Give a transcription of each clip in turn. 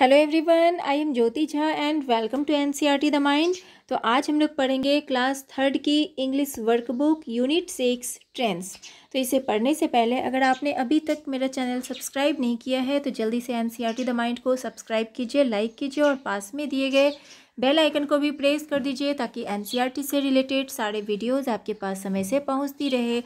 hello everyone I am Jyoti Jha and welcome to NCERT the mind तो आज हम लोग पढ़ेंगे क्लास थर्ड की English workbook unit six trains तो इसे पढ़ने से पहले अगर आपने अभी तक मेरा चैनल सब्सक्राइब नहीं किया है तो जल्दी से एनसीईआरटी द माइंड को सब्सक्राइब कीजिए लाइक कीजिए और पास में दिए गए बेल आइकन को भी प्रेस कर दीजिए ताकि एन e से रिलेटेड सारे वीडियोस आपके पास समय से पहुंचती रहे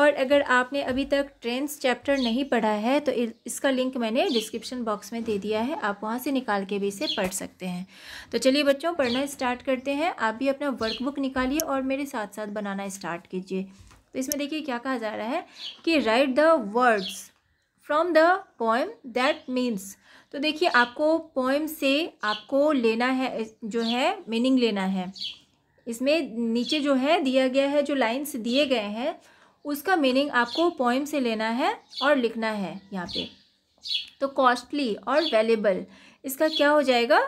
और अगर आपने अभी तक ट्रेंड्स चैप्टर नहीं पढ़ा है तो इसका लिंक मैंने डिस्क्रिप्शन बॉक्स में दे दिया है आप वहाँ से निकाल के भी इसे पढ़ सकते हैं तो चलिए बच्चों पढ़ना स्टार्ट करते हैं आप भी अपना वर्कबुक निकालिए और मेरे साथ साथ बनाना स्टार्ट कीजिए तो इसमें देखिए क्या कहा जा रहा है कि write the words from the poem that means तो देखिए आपको पोएम से आपको लेना है जो है मीनिंग लेना है इसमें नीचे जो है दिया गया है जो लाइन्स दिए गए हैं उसका मीनिंग आपको पोइम से लेना है और लिखना है यहाँ पे तो कॉस्टली और वैल्यूबल इसका क्या हो जाएगा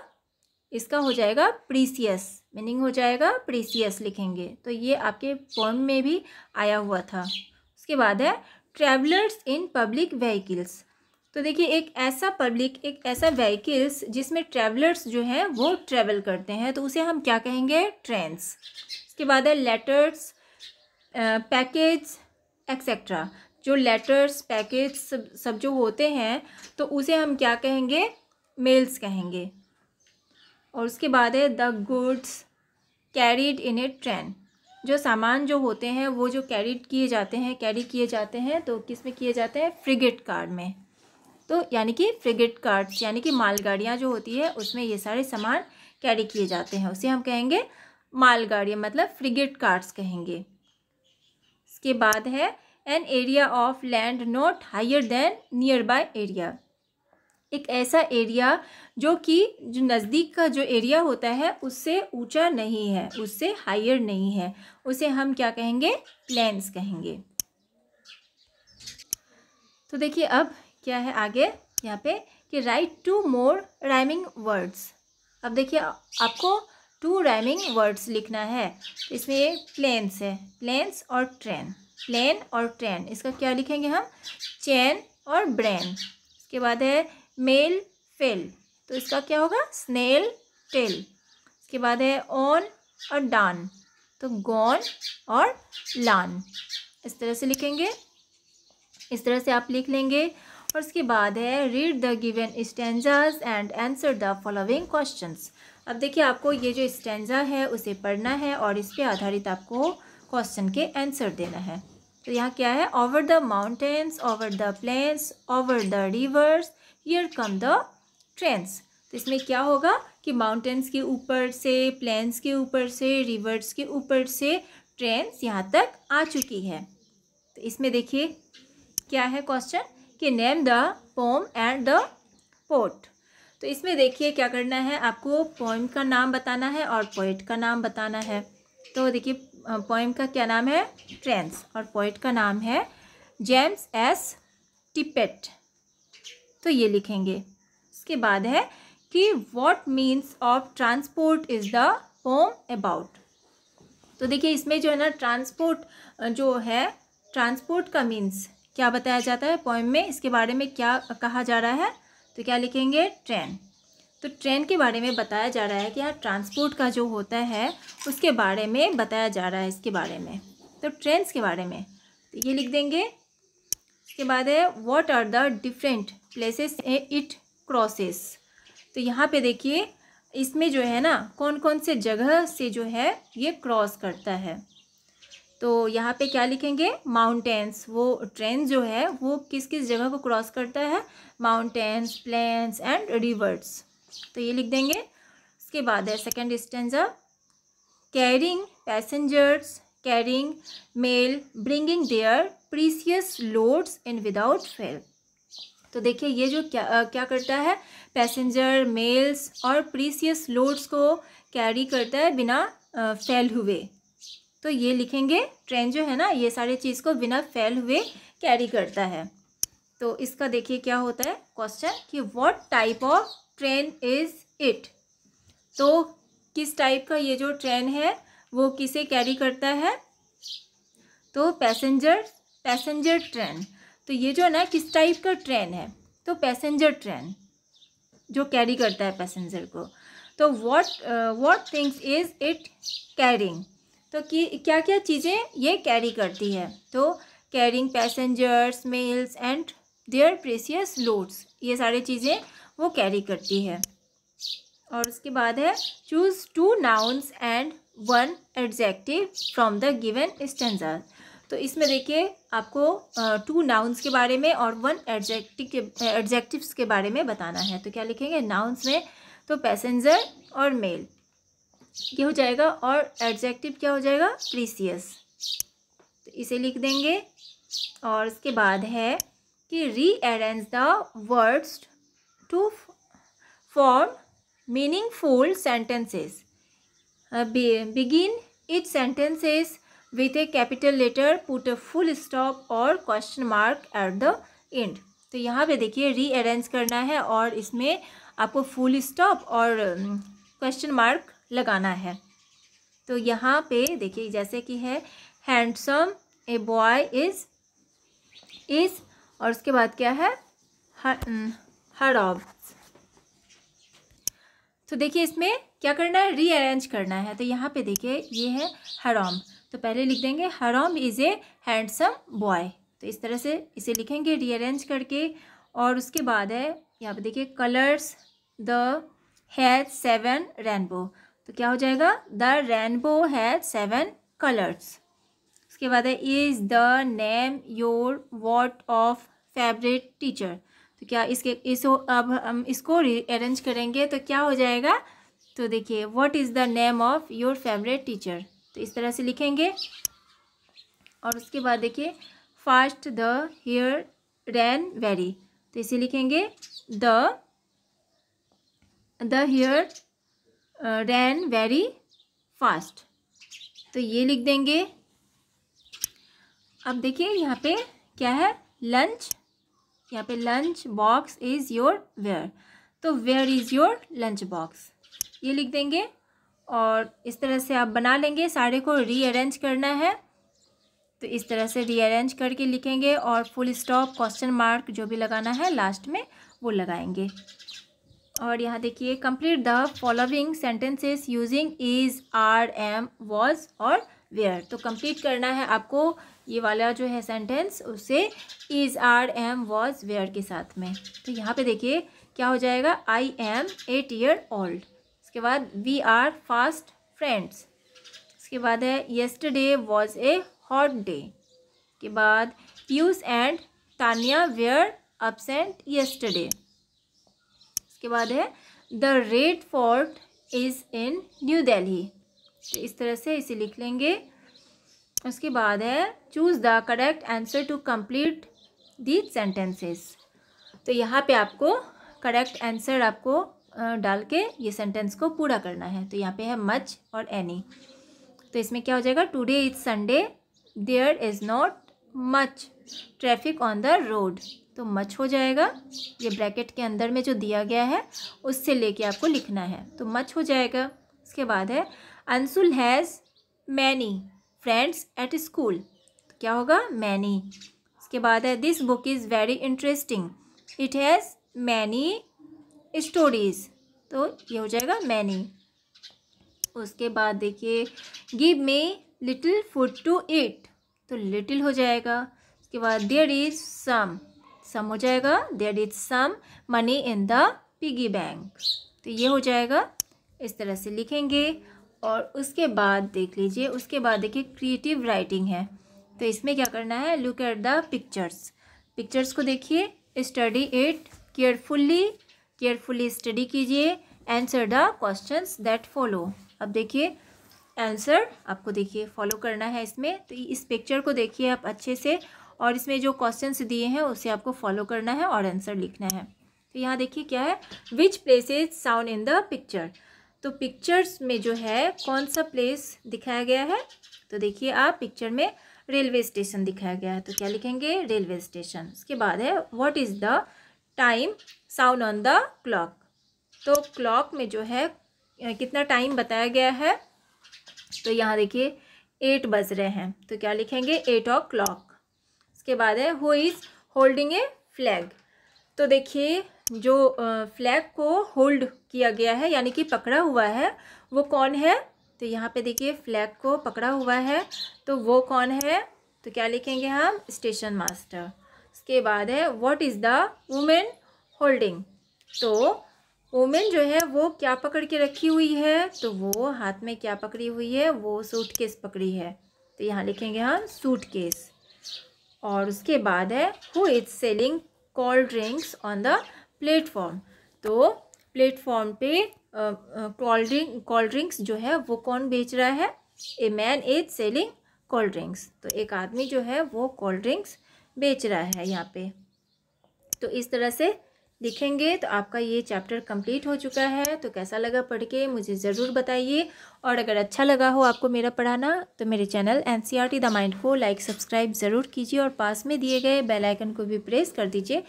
इसका हो जाएगा प्रीसियस मीनिंग हो जाएगा प्रीसियस लिखेंगे तो ये आपके पोएम में भी आया हुआ था उसके बाद है ट्रैवलर्स इन पब्लिक व्हीकल्स तो देखिए एक ऐसा पब्लिक एक ऐसा व्हीकल्स जिसमें ट्रैवलर्स जो हैं वो ट्रेवल करते हैं तो उसे हम क्या कहेंगे ट्रेंस इसके बाद है लेटर्स पैकेज एक्सेट्रा जो लेटर्स पैकेज सब सब जो होते हैं तो उसे हम क्या कहेंगे मेल्स कहेंगे और उसके बाद है the goods carried in a train जो सामान जो होते हैं वो जो कैरी किए जाते हैं कैरी किए जाते हैं तो किस में किए जाते हैं फ्रिगेट कार्ड में तो यानी कि फ्रिगेट कार्ड्स यानी कि मालगाड़ियाँ जो होती है उसमें ये सारे सामान कैरी किए जाते हैं उसे हम कहेंगे मालगाड़ियाँ मतलब फ्रिगेट कार्ड्स कहेंगे इसके बाद है an area of land not higher than nearby area एक ऐसा एरिया जो कि जो नज़दीक का जो एरिया होता है उससे ऊंचा नहीं है उससे हायर नहीं है उसे हम क्या कहेंगे प्लेन्स कहेंगे तो देखिए अब क्या है आगे यहाँ पे कि write two more rhyming words अब देखिए आपको टू राइमिंग वर्ड्स लिखना है इसमें ये प्लेन्स है प्लेन्स और ट्रेन प्लेन और ट्रेन इसका क्या लिखेंगे हम चैन और ब्रेन उसके बाद है मेल फेल तो इसका क्या होगा स्नेल टेल इसके बाद है ऑन और डान तो गॉन और लान इस तरह से लिखेंगे इस तरह से आप लिख लेंगे और इसके बाद है read the given stanzas and answer the following questions अब देखिए आपको ये जो स्टेंजा है उसे पढ़ना है और इस पर आधारित आपको क्वेश्चन के आंसर देना है तो यहाँ क्या है over the mountains over the plains over the rivers here come the trains तो इसमें क्या होगा कि माउंटेन्स के ऊपर से प्लेन्स के ऊपर से रिवर्स के ऊपर से ट्रेंस यहाँ तक आ चुकी है तो इसमें देखिए क्या है क्वेश्चन कि name the poem and the poet तो इसमें देखिए क्या करना है आपको पोइम का नाम बताना है और पोइट का नाम बताना है तो देखिए पोइम का क्या नाम है ट्रेंस और पोइट का नाम है जेम्स एस टिपेट तो ये लिखेंगे इसके बाद है कि what means of transport is the poem about तो देखिए इसमें जो है ना ट्रांसपोर्ट जो है ट्रांसपोर्ट का मीन्स क्या बताया जाता है पोएम में इसके बारे में क्या कहा जा रहा है तो क्या लिखेंगे ट्रेन तो ट्रेन के बारे में बताया जा रहा है कि यहाँ ट्रांसपोर्ट का जो होता है उसके बारे में बताया जा रहा है इसके बारे में तो ट्रेन्स के बारे में तो ये लिख देंगे इसके बाद है what are the different places it crosses तो यहाँ पे देखिए इसमें जो है ना कौन कौन से जगह से जो है ये क्रॉस करता है तो यहाँ पे क्या लिखेंगे माउंटेंस वो ट्रेन जो है वो किस किस जगह को क्रॉस करता है माउंटेंस प्लेन्स एंड रिवर्स तो ये लिख देंगे उसके बाद है second stanza carrying passengers carrying mail bringing their precious loads in without fail तो देखिए ये जो क्या आ, क्या करता है पैसेंजर मेल्स और प्रीसियस लोड्स को कैरी करता है बिना आ, फैल हुए तो ये लिखेंगे ट्रेन जो है ना ये सारे चीज़ को बिना फैल हुए कैरी करता है तो इसका देखिए क्या होता है क्वेश्चन कि what type of train is it तो किस टाइप का ये जो ट्रेन है वो किसे कैरी करता है तो पैसेंजर पैसेंजर ट्रेन तो ये जो है ना किस टाइप का ट्रेन है तो पैसेंजर ट्रेन जो कैरी करता है पैसेंजर को तो what what things is it carrying तो कि क्या क्या चीज़ें ये कैरी करती है तो carrying passengers mails and their precious loads ये सारी चीज़ें वो कैरी करती है और उसके बाद है choose two nouns and one adjective from the given stanzas तो इसमें देखिए आपको टू नाउन्स के बारे में और वन एडजेक्टिव के एडजेक्टिव्स के बारे में बताना है तो क्या लिखेंगे नाउन्स में तो पैसेंजर और मेल ये हो जाएगा और एडजेक्टिव क्या हो जाएगा प्रीसियस तो इसे लिख देंगे और इसके बाद है कि rearrange the words to form meaningful sentences begin it sentences with a capital letter put a full stop or question mark at the end तो यहाँ पे देखिए रीअरेंज करना है और इसमें आपको फुल स्टॉप और क्वेश्चन um, मार्क लगाना है तो यहाँ पे देखिए जैसे कि है handsome a boy is is और उसके बाद क्या है हर ऑफ um, तो देखिए इसमें क्या करना है रीअरेंज करना है तो यहाँ पे देखिए ये है हराम तो पहले लिख देंगे हराम इज़ ए हैंडसम बॉय तो इस तरह से इसे लिखेंगे रीअरेंज करके और उसके बाद है यहाँ पे देखिए colours the has seven rainbow तो क्या हो जाएगा the rainbow has seven colours उसके बाद है is the name your what of favourite teacher तो क्या इसके इसो अब हम इसको रीअरेंज करेंगे तो क्या हो जाएगा तो देखिए what is the name of your favourite teacher तो इस तरह से लिखेंगे और उसके बाद देखिए fast the hare ran very तो इसे लिखेंगे the the hare ran very fast तो ये लिख देंगे अब देखिए यहाँ पे क्या है लंच यहाँ पे lunch box is your where तो where is your lunch box ये लिख देंगे और इस तरह से आप बना लेंगे सारे को रीअरेंज करना है तो इस तरह से रीअरेंज करके लिखेंगे और फुल स्टॉप क्वेश्चन मार्क जो भी लगाना है लास्ट में वो लगाएंगे और यहाँ देखिए complete the following sentences using is are am was और वेयर तो कंप्लीट करना है आपको ये वाला जो है सेंटेंस उसे is are am was were के साथ में तो यहाँ पे देखिए क्या हो जाएगा I am eight year old उसके बाद वी आर फास्ट फ्रेंड्स उसके बाद है yesterday was a hot day के बाद Piyush and Tania were absent yesterday उसके बाद है the Red Fort is in New Delhi तो इस तरह से इसे लिख लेंगे उसके बाद है choose the correct answer to complete the sentences तो यहाँ पे आपको करेक्ट आंसर आपको डाल के ये सेंटेंस को पूरा करना है तो यहाँ पे है मच और एनी तो इसमें क्या हो जाएगा today is Sunday there is not much traffic on the road तो मच हो जाएगा ये ब्रैकेट के अंदर में जो दिया गया है उससे लेके आपको लिखना है तो मच हो जाएगा इसके बाद है Ansul has many friends at school तो क्या होगा मैनी इसके बाद है this book is very interesting it has many stories तो ये हो जाएगा मैनी उसके बाद देखिए give me little food to eat तो लिटिल हो जाएगा उसके बाद देयर इज सम सम हो जाएगा there is some money in the piggy bank तो ये हो जाएगा इस तरह से लिखेंगे और उसके बाद देख लीजिए उसके बाद देखिए क्रिएटिव राइटिंग है तो इसमें क्या करना है look at the pictures pictures को देखिए study it carefully carefully study कीजिए answer the question that follow अब देखिए आंसर आपको देखिए फॉलो करना है इसमें तो इस पिक्चर को देखिए आप अच्छे से और इसमें जो क्वेश्चंस दिए हैं उसे आपको फॉलो करना है और आंसर लिखना है तो यहाँ देखिए क्या है which places sound in the picture तो पिक्चर्स में जो है कौन सा प्लेस दिखाया गया है तो देखिए आप पिक्चर में रेलवे स्टेशन दिखाया गया है तो क्या लिखेंगे रेलवे स्टेशन उसके बाद है what is the time sound on the clock तो क्लॉक में जो है कितना टाइम बताया गया है तो यहाँ देखिए एट बज रहे हैं तो क्या लिखेंगे एट ओ क्लॉक इसके बाद है who is holding a flag तो देखिए जो फ्लैग को होल्ड किया गया है यानी कि पकड़ा हुआ है वो कौन है तो यहाँ पे देखिए फ्लैग को पकड़ा हुआ है तो वो कौन है तो क्या लिखेंगे हम स्टेशन मास्टर उसके बाद है what is the women holding तो वुमेन जो है वो क्या पकड़ के रखी हुई है तो वो हाथ में क्या पकड़ी हुई है वो सूट केस पकड़ी है तो यहाँ लिखेंगे हम सूट केस और उसके बाद है who is selling cold drinks on the platform तो प्लेटफॉर्म पे कोल्ड ड्रिंक कोल्ड ड्रिंक्स जो है वो कौन बेच रहा है a man is selling cold drinks तो एक आदमी जो है वो कोल्ड ड्रिंक्स बेच रहा है यहाँ पे तो इस तरह से लिखेंगे तो आपका ये चैप्टर कंप्लीट हो चुका है तो कैसा लगा पढ़ के मुझे ज़रूर बताइए और अगर अच्छा लगा हो आपको मेरा पढ़ाना तो मेरे channel N C R T the mind को लाइक सब्सक्राइब ज़रूर कीजिए और पास में दिए गए बेल आइकन को भी प्रेस कर दीजिए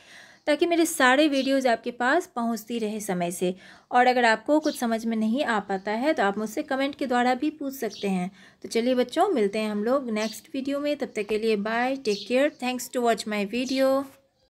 ताकि मेरे सारे वीडियोज़ आपके पास पहुँचती रहे समय से और अगर आपको कुछ समझ में नहीं आ पाता है तो आप मुझसे कमेंट के द्वारा भी पूछ सकते हैं तो चलिए बच्चों मिलते हैं हम लोग नेक्स्ट वीडियो में तब तक के लिए bye take care thanks to watch my video